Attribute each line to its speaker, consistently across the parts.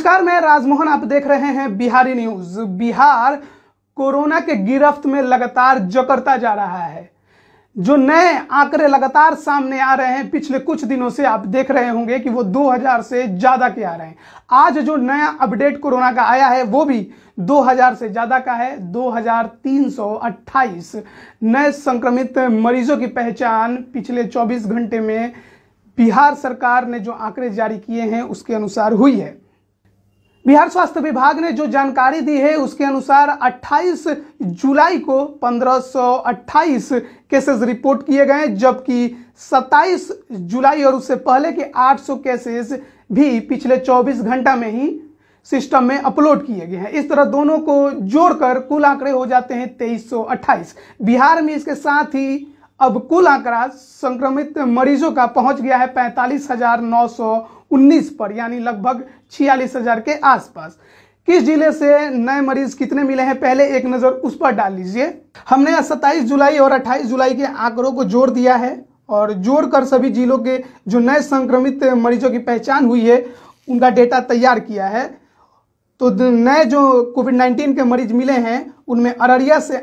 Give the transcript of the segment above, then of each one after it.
Speaker 1: नमस्कार मैं राजमोहन आप देख रहे हैं बिहारी न्यूज बिहार कोरोना के गिरफ्त में लगातार जकड़ता जा रहा है जो नए आंकड़े लगातार सामने आ रहे हैं पिछले कुछ दिनों से आप देख रहे होंगे कि वो 2000 से ज़्यादा के आ रहे हैं आज जो नया अपडेट कोरोना का आया है वो भी 2000 से ज़्यादा का है 2328 नए संक्रमित मरीजों की पहचान पिछले 24 घंटे में बिहार सरकार ने जो आंकड़े जारी किए हैं उसके अनुसार हुई है बिहार स्वास्थ्य विभाग ने जो जानकारी दी है उसके अनुसार 28 जुलाई को 1528 केसेस रिपोर्ट किए गए जबकि 27 जुलाई और उससे पहले के 800 केसेस भी पिछले 24 घंटा में ही सिस्टम में अपलोड किए गए हैं इस तरह दोनों को जोड़कर कुल आंकड़े हो जाते हैं 2328 बिहार में इसके साथ ही अब कुल आंकड़ा संक्रमित मरीजों का पहुंच गया है पैंतालीस हजार नौ सौ उन्नीस पर यानी लगभग छियालीस हजार के आसपास किस जिले से नए मरीज कितने मिले हैं पहले एक नज़र उस पर डाल लीजिए हमने 27 जुलाई और 28 जुलाई के आंकड़ों को जोड़ दिया है और जोड़कर सभी जिलों के जो नए संक्रमित मरीजों की पहचान हुई है उनका डेटा तैयार किया है तो नए जो कोविड 19 के मरीज मिले हैं उनमें अररिया से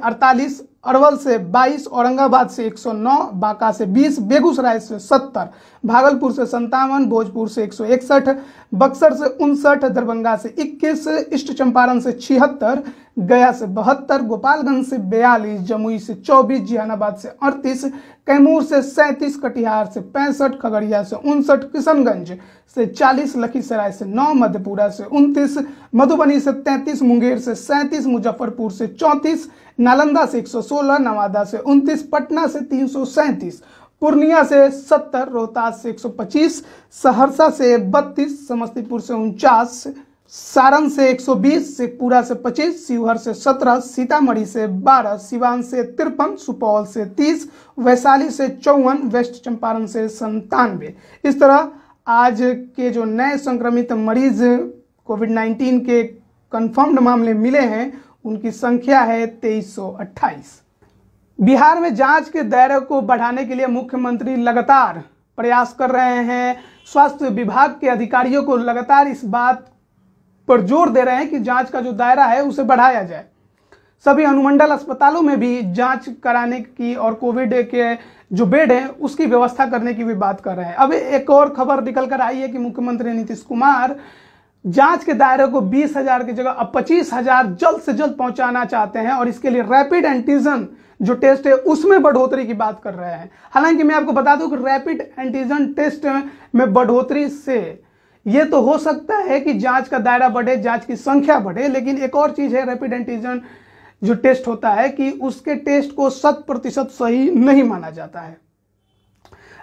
Speaker 1: अरवल से 22 औरंगाबाद से 109 बांका से 20 बेगूसराय से 70 भागलपुर से संतावन भोजपुर से एक बक्सर से उनसठ दरभंगा से 21 ईस्ट चंपारण से छिहत्तर गया से बहत्तर गोपालगंज से बयालीस जमुई से चौबीस जहानाबाद से अड़तीस कैमूर से सैंतीस कटिहार से पैंसठ खगड़िया से उनसठ किशनगंज से चालीस लखीसराय से नौ मधेपुरा से उनतीस मधुबनी से तैंतीस मुंगेर से सैंतीस मुजफ्फरपुर से चौंतीस नालंदा से एक सौ सोलह नवादा से उनतीस पटना से तीन सौ सैंतीस पूर्णिया से 70, रोहतास से 125, सहरसा से 32, समस्तीपुर से उनचास सारण से 120, शेखपुरा से 25, शिवहर से 17, सीतामढ़ी से 12, सिवान से तिरपन सुपौल से 30, वैशाली से चौवन वेस्ट चंपारण से संतानवे इस तरह आज के जो नए संक्रमित मरीज कोविड 19 के कन्फर्म्ड मामले मिले हैं उनकी संख्या है 2328 बिहार में जांच के दायरे को बढ़ाने के लिए मुख्यमंत्री लगातार प्रयास कर रहे हैं स्वास्थ्य विभाग के अधिकारियों को लगातार इस बात पर जोर दे रहे हैं कि जांच का जो दायरा है उसे बढ़ाया जाए सभी अनुमंडल अस्पतालों में भी जांच कराने की और कोविड के जो बेड हैं उसकी व्यवस्था करने की भी बात कर रहे हैं अब एक और खबर निकल कर आई है कि मुख्यमंत्री नीतीश कुमार जांच के दायरे को बीस हजार की जगह अब पच्चीस हजार जल्द से जल्द पहुंचाना चाहते हैं और इसके लिए रैपिड एंटीजन जो टेस्ट है उसमें बढ़ोतरी की बात कर रहे हैं हालांकि मैं आपको बता दूं कि रैपिड एंटीजन टेस्ट में बढ़ोतरी से ये तो हो सकता है कि जांच का दायरा बढ़े जांच की संख्या बढ़े लेकिन एक और चीज़ है रैपिड एंटीजन जो टेस्ट होता है कि उसके टेस्ट को शत प्रतिशत सही नहीं माना जाता है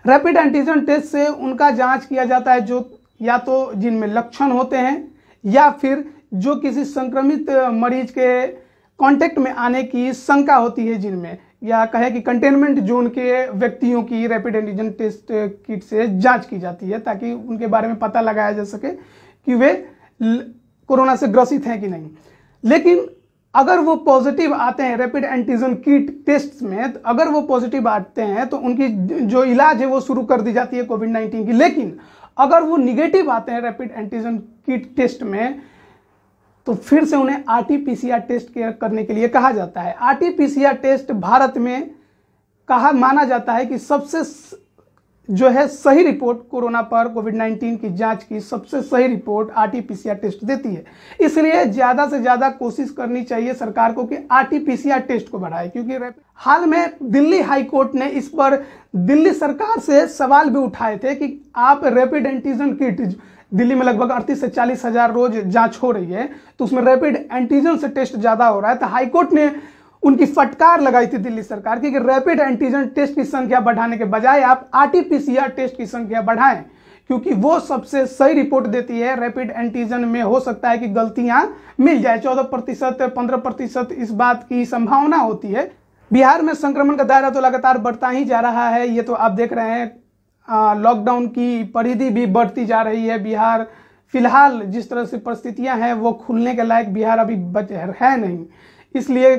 Speaker 1: रैपिड एंटीजन टेस्ट से उनका जांच किया जाता है जो या तो जिनमें लक्षण होते हैं या फिर जो किसी संक्रमित मरीज के कांटेक्ट में आने की शंका होती है जिनमें या कहें कि कंटेनमेंट जोन के व्यक्तियों की रैपिड एंटीजन टेस्ट किट से जांच की जाती है ताकि उनके बारे में पता लगाया जा सके कि वे कोरोना से ग्रसित हैं कि नहीं लेकिन अगर वो पॉजिटिव आते हैं रैपिड एंटीजन किट टेस्ट में तो अगर वो पॉजिटिव आते हैं तो उनकी जो इलाज है वो शुरू कर दी जाती है कोविड नाइन्टीन की लेकिन अगर वो निगेटिव आते हैं रैपिड एंटीजन किट टेस्ट में तो फिर से उन्हें आरटीपीसीआर टेस्ट करने के लिए कहा जाता है आरटीपीसीआर टेस्ट भारत में कहा माना जाता है कि सबसे जो है सही रिपोर्ट कोरोना पर कोविड 19 की जांच की सबसे सही रिपोर्ट आरटीपीसीआर टेस्ट देती है इसलिए ज़्यादा से ज़्यादा कोशिश करनी चाहिए सरकार को कि आरटीपीसीआर टेस्ट को बढ़ाए क्योंकि हाल में दिल्ली हाईकोर्ट ने इस पर दिल्ली सरकार से सवाल भी उठाए थे कि आप रैपिड एंटीजन किट दिल्ली में लगभग अड़तीस से चालीस हजार रोज जांच हो रही है तो उसमें रैपिड एंटीजन से टेस्ट ज्यादा हो रहा है तो हाईकोर्ट ने उनकी फटकार लगाई थी दिल्ली सरकार की कि रैपिड एंटीजन टेस्ट की संख्या बढ़ाने के बजाय आप आरटीपीसीआर टेस्ट की संख्या बढ़ाएं क्योंकि वो सबसे सही रिपोर्ट देती है रैपिड एंटीजन में हो सकता है कि गलतियां मिल जाए चौदह प्रतिशत पंद्रह प्रतिशत इस बात की संभावना होती है बिहार में संक्रमण का दायरा तो लगातार बढ़ता ही जा रहा है ये तो आप देख रहे हैं लॉकडाउन की परिधि भी बढ़ती जा रही है बिहार फिलहाल जिस तरह से परिस्थितियां हैं वो खुलने के लायक बिहार अभी बच है नहीं इसलिए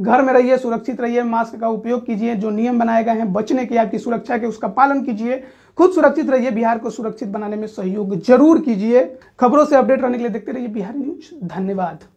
Speaker 1: घर में रहिए सुरक्षित रहिए मास्क का उपयोग कीजिए जो नियम बनाए गए हैं बचने के आपकी सुरक्षा के उसका पालन कीजिए खुद सुरक्षित रहिए बिहार को सुरक्षित बनाने में सहयोग जरूर कीजिए खबरों से अपडेट रहने के लिए देखते रहिए बिहार न्यूज धन्यवाद